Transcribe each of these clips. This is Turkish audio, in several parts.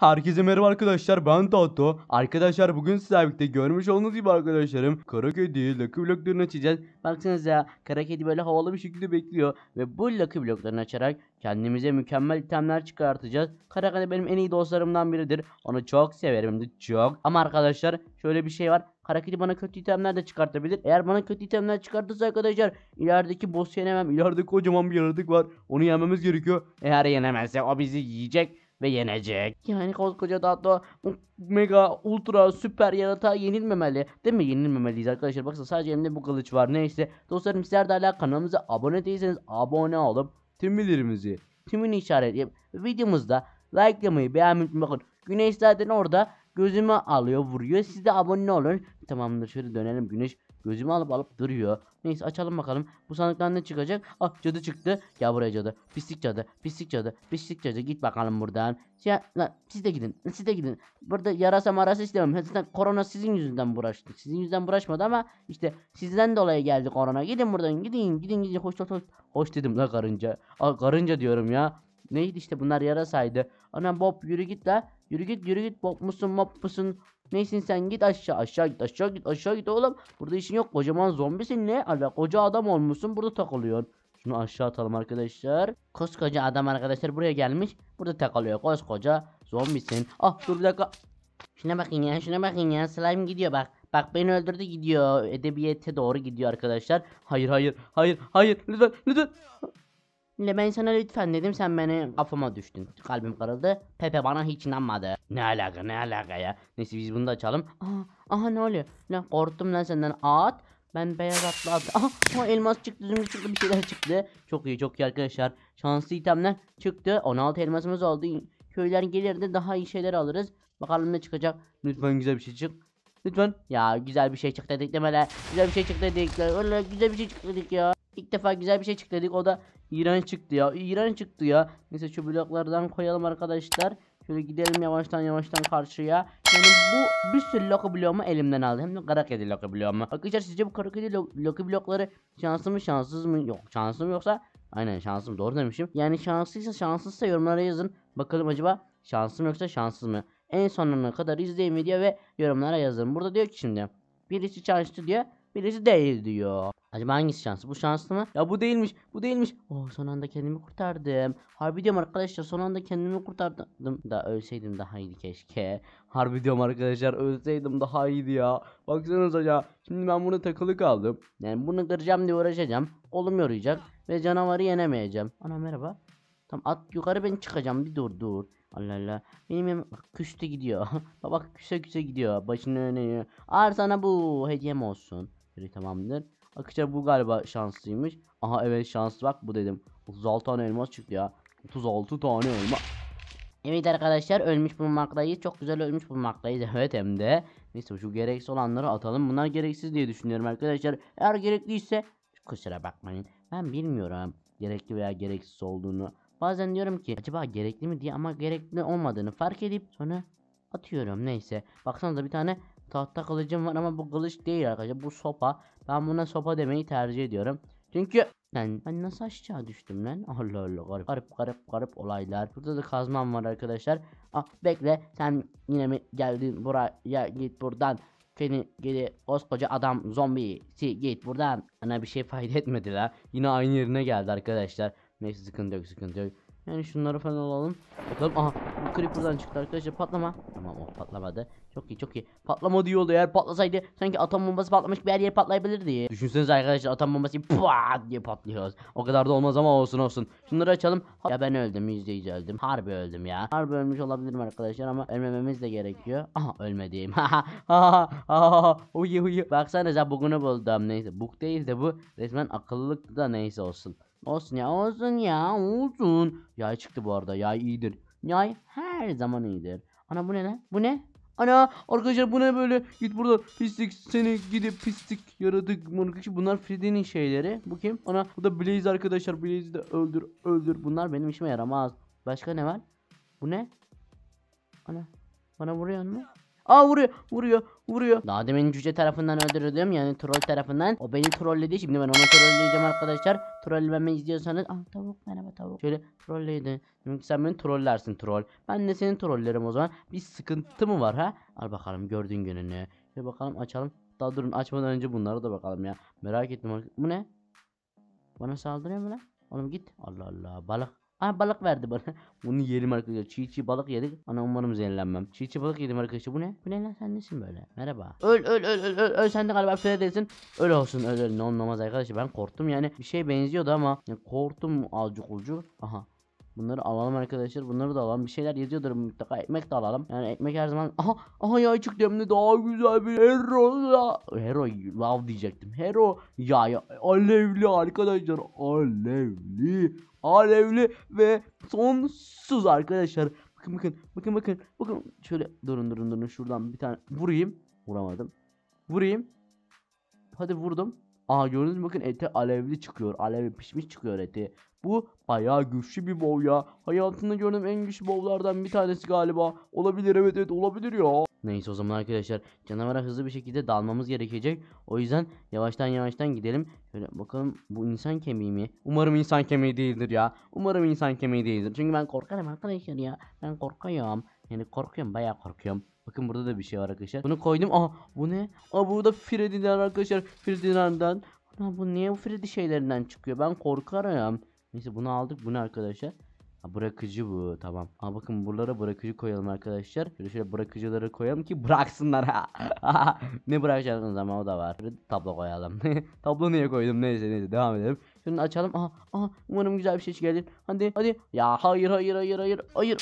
Herkese merhaba arkadaşlar ben Tato. Arkadaşlar bugün sizlerle birlikte görmüş olduğunuz gibi arkadaşlarım kara kedi lucky bloklarını açacağız. Baksanıza kara kedi böyle havalı bir şekilde bekliyor ve bu lucky bloklarını açarak kendimize mükemmel itemler çıkartacağız. Karakedi benim en iyi dostlarımdan biridir. Onu çok severim de çok. Ama arkadaşlar şöyle bir şey var. Karakedi bana kötü itemler de çıkartabilir. Eğer bana kötü itemler çıkartırsa arkadaşlar ilerideki boss yenemem. İleride kocaman bir yaratık var. Onu yenmemiz gerekiyor. Eğer yenemezse o bizi yiyecek ve yenecek. Yani koskoca Dato mega ultra süper yaratığa yenilmemeli. Değil mi? Yenilmemeliyiz arkadaşlar. Baksana sadece elimde bu kılıç var. Neyse. Dostlarım sizler de hala kanalımıza abone değilseniz abone olup tüm bildirimizi tümünü işaretleyip videomuzda likelamayı beğenmeyi Bakın güneş zaten orada gözüme alıyor vuruyor. Siz de abone olun. Tamamdır şöyle dönelim güneş. Gözüme alıp alıp duruyor. Neyse açalım bakalım. Bu sandıktan ne çıkacak? Ah cadı çıktı. Gel buraya cadı. Pislik cadı. Pislik cadı. Pislik cadı. Git bakalım buradan. Ya, lan, siz de gidin. Siz de gidin. Burada yarasa marası istemem. Zaten korona sizin yüzünden uğraştı. Sizin yüzünden uğraşmadı ama işte sizden dolayı geldi korona. Gidin buradan. Gidin. Gidin gidin. Hoş hoş hoş. Hoş dedim la karınca. Aa, karınca diyorum ya. Neydi işte bunlar yarasaydı. Anam Bob yürü git la. Yürü git yürü git Bob musun Bob musun Neysin sen git aşağı aşağı git aşağı git aşağı git oğlum. Burada işin yok kocaman zombisin ne? Ala koca adam olmuşsun burada takılıyorsun. Şunu aşağı atalım arkadaşlar. Koskoca adam arkadaşlar buraya gelmiş. Burada takılıyor koskoca zombisin. Ah dur bir dakika. Şuna bakın ya şuna bakın ya slime gidiyor bak. Bak beni öldürdü gidiyor. Edebiyete doğru gidiyor arkadaşlar. Hayır hayır hayır hayır lütfen lütfen. Le ben sana lütfen dedim sen beni kafama düştün. Kalbim kırıldı. Pepe bana hiç inanmadı. Ne alaka ne alaka ya. Neyse biz bunu da açalım. Aha, aha ne oluyor? ne korktum lan senden at. Ben beyaz atlı at. Aha, elmas çıktı zümrüt çıktı bir şeyler çıktı. Çok iyi çok iyi arkadaşlar. Şanslı itemler çıktı. 16 elmasımız oldu. Köyler gelir daha iyi şeyler alırız. Bakalım ne çıkacak. Lütfen güzel bir şey çık. Lütfen. Ya güzel bir şey çıktı dedik demele. Güzel bir şey çıktı dedik. Öyle güzel bir şey çıktı dedik ya ilk defa güzel bir şey çıktı dedik. O da iğrenç çıktı ya. İğrenç çıktı ya. Neyse şu bloklardan koyalım arkadaşlar. Şöyle gidelim yavaştan yavaştan karşıya. Yani bu bir sürü Loki bloğumu elimden aldı. Hem de kara kedi Loki bloğumu. Arkadaşlar sizce bu kara kedi Loki blokları şanslı mı şanssız mı? Yok şansım yoksa? Aynen şansım doğru demişim. Yani şanslıysa şanssızsa yorumlara yazın. Bakalım acaba şansım yoksa şanssız mı? En sonuna kadar izleyin video ve yorumlara yazın. Burada diyor ki şimdi. Birisi çalıştı diyor. Birisi değil diyor. Acaba hangisi şanslı? Bu şanslı mı? Ya bu değilmiş. Bu değilmiş. Oh son anda kendimi kurtardım. Harbi diyorum arkadaşlar son anda kendimi kurtardım. Da ölseydim daha iyiydi keşke. Harbi diyorum arkadaşlar ölseydim daha iyiydi ya. Baksanıza ya. Şimdi ben bunu takılı kaldım. Yani bunu kıracağım diye uğraşacağım. Olum yoruyacak. Ve canavarı yenemeyeceğim. Ana merhaba. Tam at yukarı ben çıkacağım. Bir dur dur. Allah Allah. Benim yemeğim bak küste gidiyor. bak küse küse gidiyor. Başını önüyor. Ağır sana bu hediyem olsun. Şöyle tamamdır. Akıca bu galiba şanslıymış. Aha evet şanslı bak bu dedim. 36 tane elmas çıktı ya. 36 tane elma. Evet arkadaşlar ölmüş bulunmaktayız. Çok güzel ölmüş bulunmaktayız. Evet hem de. Neyse şu gereksiz olanları atalım. Bunlar gereksiz diye düşünüyorum arkadaşlar. Eğer gerekliyse kusura bakmayın. Ben bilmiyorum gerekli veya gereksiz olduğunu. Bazen diyorum ki acaba gerekli mi diye ama gerekli olmadığını fark edip sonra atıyorum neyse. Baksanıza bir tane Tahta kılıcım var ama bu kılıç değil arkadaşlar. Bu sopa. Ben buna sopa demeyi tercih ediyorum. Çünkü ben, ben nasıl aşağı düştüm lan? Allah Allah garip garip garip garip olaylar. Burada da kazmam var arkadaşlar. Ah bekle sen yine mi geldin buraya git buradan. Seni geri koskoca adam zombisi git buradan. Ana bir şey fayda etmedi la. Yine aynı yerine geldi arkadaşlar. Neyse sıkıntı yok sıkıntı yok. Yani şunları falan alalım. Bakalım aha bu creeper'dan çıktı arkadaşlar patlama. Tamam o patlamadı. Çok iyi çok iyi. Patlama diyor oldu eğer patlasaydı sanki atom bombası patlamış bir her yer patlayabilirdi. Düşünsenize arkadaşlar atom bombası pat diye patlıyoruz. O kadar da olmaz ama olsun olsun. Şunları açalım. Ya ben öldüm %100 öldüm. Harbi öldüm ya. Harbi ölmüş olabilirim arkadaşlar ama ölmememiz de gerekiyor. Aha ölmediğim. Ha ha ha Uyu uyu. Baksanıza bugünü buldum neyse. Bug değil de bu resmen akıllılıktı da neyse olsun. Olsun ya olsun ya olsun. Yay çıktı bu arada yay iyidir. Yay her zaman iyidir. Ana bu ne lan? Bu ne? Ana arkadaşlar bu ne böyle? Git burada pislik seni gidip pislik yaradık. Bunlar Freddy'nin şeyleri. Bu kim? Ana bu da Blaze arkadaşlar. Blaze'i de öldür öldür. Bunlar benim işime yaramaz. Başka ne var? Bu ne? Ana bana vuruyor mu? Aa vuruyor. Vuruyor. Vuruyor. Daha demin cüce tarafından öldürüldüm. Yani troll tarafından. O beni trolledi. Şimdi ben onu trolleyeceğim arkadaşlar. Trollmemi izliyorsanız. Aa tavuk merhaba tavuk. Şöyle trolleydi. Çünkü sen beni trollersin troll. Ben de seni trollerim o zaman. Bir sıkıntı mı var ha? Al bakalım gördüğün gününü. Şöyle bakalım açalım. Daha durun açmadan önce bunlara da bakalım ya. Merak ettim. Bu ne? Bana saldırıyor mu lan? Oğlum git. Allah Allah balık. Aa balık verdi bana. Bunu yerim arkadaşlar. Çiğ çiğ balık yedik. Ana umarım zehirlenmem. Çiğ çiğ balık yedim arkadaşlar. Bu ne? Bu ne lan sen nesin böyle? Merhaba. Öl öl öl öl öl. öl. Sen de galiba şöyle değilsin. Öl olsun öl öl. Ne olmaz arkadaşlar. Ben korktum yani. Bir şey benziyordu ama. Yani korktum azıcık ucu. Aha. Bunları alalım arkadaşlar. Bunları da alalım. Bir şeyler yazıyordur mutlaka. Ekmek de alalım. Yani ekmek her zaman. Aha. Aha yay çıktı hem de daha güzel bir hero. Hero lav diyecektim. Hero yay. Alevli arkadaşlar. Alevli. Alevli ve sonsuz arkadaşlar. Bakın bakın. Bakın bakın. Bakın. Şöyle durun durun durun. Şuradan bir tane vurayım. Vuramadım. Vurayım. Hadi vurdum. Aa gördünüz mü bakın eti alevli çıkıyor. Alevi pişmiş çıkıyor eti. Bu bayağı güçlü bir bov ya. Hayatımda gördüğüm en güçlü bovlardan bir tanesi galiba. Olabilir evet evet olabilir ya. Neyse o zaman arkadaşlar canavara hızlı bir şekilde dalmamız gerekecek. O yüzden yavaştan yavaştan gidelim. Şöyle bakalım bu insan kemiği mi? Umarım insan kemiği değildir ya. Umarım insan kemiği değildir. Çünkü ben korkarım arkadaşlar ya. Ben korkuyorum. Yani korkuyorum bayağı korkuyorum. Bakın burada da bir şey var arkadaşlar. Bunu koydum. Aha bu ne? Aa burada Freddy'den arkadaşlar. Freddy'den. Aa, bu niye bu Freddy şeylerinden çıkıyor? Ben korkarım. Neyse bunu aldık. Bunu arkadaşlar. Ha, bırakıcı bu tamam. Ha bakın buralara bırakıcı koyalım arkadaşlar. Şöyle şöyle bırakıcıları koyalım ki bıraksınlar ha. ne bırakacaksınız ama o da var. Şöyle tablo koyalım. tablo niye koydum neyse neyse devam edelim. Şunu açalım. Aha, aha umarım güzel bir şey gelir. Hadi hadi. Ya hayır hayır hayır hayır hayır.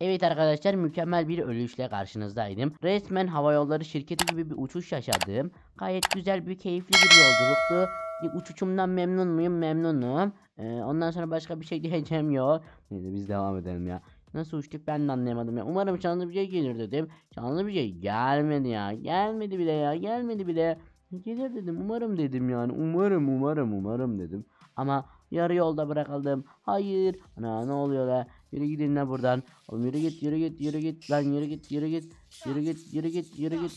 Evet arkadaşlar mükemmel bir ölüşle karşınızdaydım. Resmen hava yolları şirketi gibi bir uçuş yaşadım. Gayet güzel bir keyifli bir yolculuktu. Uçuşumdan memnun muyum? Memnunum. Ee, ondan sonra başka bir şey diyeceğim yok. Neyse biz devam edelim ya. Nasıl uçtuk ben de anlayamadım ya. Umarım şanlı bir şey gelir dedim. Şanlı bir şey gelmedi ya. Gelmedi bile ya. Gelmedi bile. Gelir dedim. Umarım dedim yani. Umarım umarım umarım dedim. Ama yarı yolda bırakıldım. Hayır. Ana ne oluyor la? Yürü gidin lan buradan. Oğlum yürü git yürü git yürü git lan yürü git yürü git yürü git yürü git yürü git.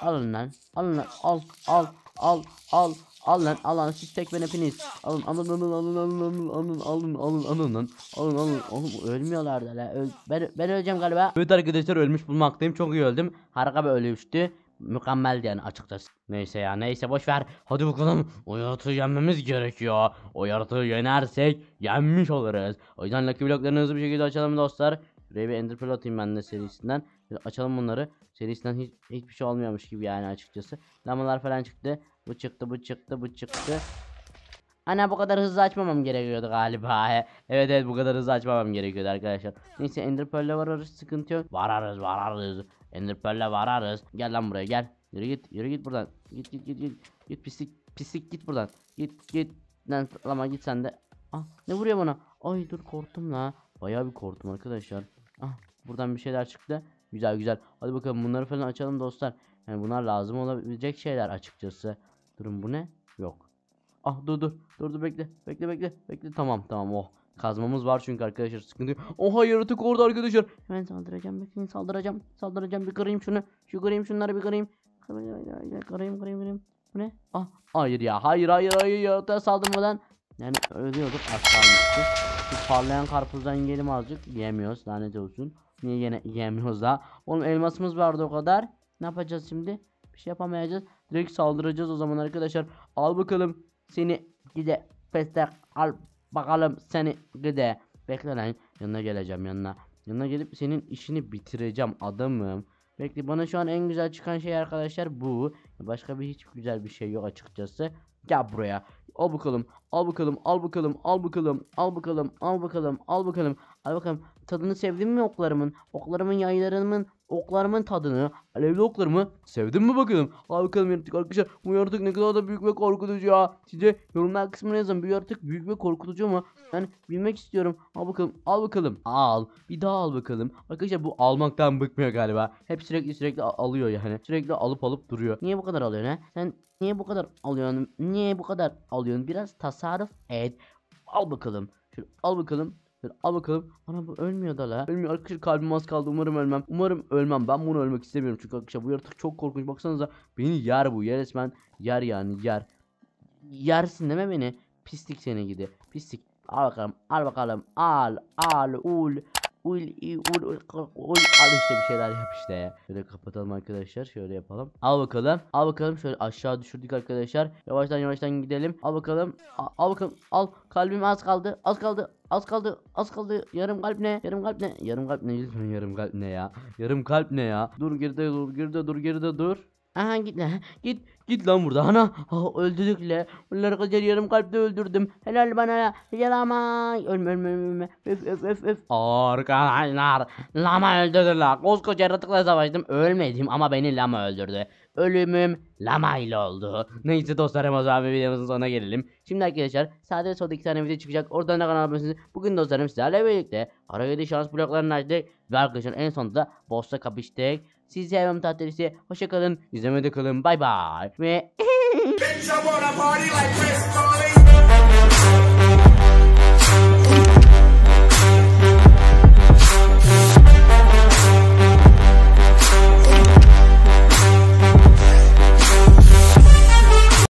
Alın lan. Alın lan. Al al al al al lan al lan siz tek ben hepiniz. Alın alın alın alın alın alın alın alın alın alın lan. Alın alın oğlum ölmüyorlar da la. Öl ben, ben öleceğim galiba. Evet arkadaşlar ölmüş bulmaktayım. Çok iyi öldüm. Harika bir ölüştü mükemmel yani açıkçası. Neyse ya neyse boş ver. Hadi bakalım o yaratığı yenmemiz gerekiyor. O yaratığı yenersek yenmiş oluruz. O yüzden Lucky Block'larını bir şekilde açalım dostlar. Şuraya bir Ender Pearl atayım ben de serisinden. Şöyle açalım bunları. Serisinden hiç, hiçbir şey olmuyormuş gibi yani açıkçası. Lamalar falan çıktı. Bu çıktı bu çıktı bu çıktı. Ana hani bu kadar hızlı açmamam gerekiyordu galiba. Evet evet bu kadar hızlı açmamam gerekiyordu arkadaşlar. Neyse Ender Pearl'e vararız sıkıntı yok. Vararız vararız. Ender Pearl'e vararız. Gel lan buraya gel. Yürü git yürü git buradan. Git git git git. Git pislik pislik git buradan. Git git. Lan lama git sen de. Ah ne vuruyor bana? Ay dur korktum la. Bayağı bir korktum arkadaşlar. Ah buradan bir şeyler çıktı. Güzel güzel. Hadi bakalım bunları falan açalım dostlar. Yani bunlar lazım olabilecek şeyler açıkçası. Durun bu ne? Yok. Ah dur dur. Dur dur bekle. Bekle bekle. Bekle. Tamam tamam oh. Kazmamız var çünkü arkadaşlar sıkıntı yok. Oha yaratık orada arkadaşlar. Hemen saldıracağım. Bekleyin saldıracağım. Saldıracağım. Bir kırayım şunu. Şu kırayım şunları bir kırayım. Kırayım kırayım kırayım. Bu ne? Ah hayır ya. Hayır hayır hayır yaratığa saldırmadan. Yani ölüyorduk az kalmıştı. Şu parlayan karpuzdan yiyelim azıcık. yemiyoruz lanet olsun. Niye yine yemiyoruz daha. Oğlum elmasımız vardı o kadar. Ne yapacağız şimdi? Bir şey yapamayacağız. Direkt saldıracağız o zaman arkadaşlar. Al bakalım seni gide pestek al bakalım seni gide. Bekle lan yanına geleceğim yanına. Yanına gelip senin işini bitireceğim adamım. Bekle bana şu an en güzel çıkan şey arkadaşlar bu. Başka bir hiç güzel bir şey yok açıkçası. Gel buraya. Al bakalım. Al bakalım. Al bakalım. Al bakalım. Al bakalım. Al bakalım. Al bakalım. Hadi bakalım tadını sevdin mi oklarımın? Oklarımın yaylarımın oklarımın tadını alevli oklarımı sevdin mi bakalım? Hadi bakalım yaratık arkadaşlar bu yaratık ne kadar da büyük ve korkutucu ya. Size yorumlar kısmına yazın bu yaratık büyük ve korkutucu mu? Yani bilmek istiyorum. Al bakalım al bakalım al bir daha al bakalım. Arkadaşlar bu almaktan bıkmıyor galiba. Hep sürekli sürekli alıyor yani. Sürekli alıp alıp duruyor. Niye bu kadar alıyorsun ha? Sen niye bu kadar alıyorsun? Niye bu kadar alıyorsun? Biraz tasarruf et. Al bakalım. Şöyle al bakalım. Şöyle al bakalım. Ana bu ölmüyor da la. Ölmüyor arkadaşlar kalbim az kaldı. Umarım ölmem. Umarım ölmem. Ben bunu ölmek istemiyorum. Çünkü arkadaşlar bu yaratık çok korkunç. Baksanıza beni yer bu. Yer resmen yer yani yer. Yersin deme beni. Pislik seni gidi. Pislik. Al bakalım. Al bakalım. Al. Al. Ul ul i ul ul al işte bir şeyler yap işte ya. Şöyle kapatalım arkadaşlar. Şöyle yapalım. Al bakalım. Al bakalım. Şöyle aşağı düşürdük arkadaşlar. Yavaştan yavaştan gidelim. Al bakalım. Al, al bakalım. Al. Kalbim az kaldı. Az kaldı. Az kaldı, az kaldı. Yarım kalp ne? Yarım kalp ne? Yarım kalp ne? Yarım kalp ne ya? Yarım kalp ne ya? Dur geride dur, geride dur, geride dur. Aha git lan. Git git lan burada. Ana ah, öldürdük le. Bunları güzel yarım kalpte öldürdüm. Helal bana. Helal ama. Ölme ölme ölme. Öf öf öf öf. Arkadaşlar. Lama öldürdüler. Koskoca yaratıkla savaştım. Ölmedim ama beni lama öldürdü. Ölümüm lama ile oldu. Neyse dostlarım o zaman videomuzun sonuna gelelim. Şimdi arkadaşlar sağda ve solda iki tane video çıkacak. Oradan da kanal abone Bugün dostlarım sizlerle birlikte Haragedi şans bloklarını açtık. Ve arkadaşlar en sonunda boss'la kapıştık. Sizi seviyorum tatilisi. Hoşça kalın. İzlemede kalın. Bay bay. Ve...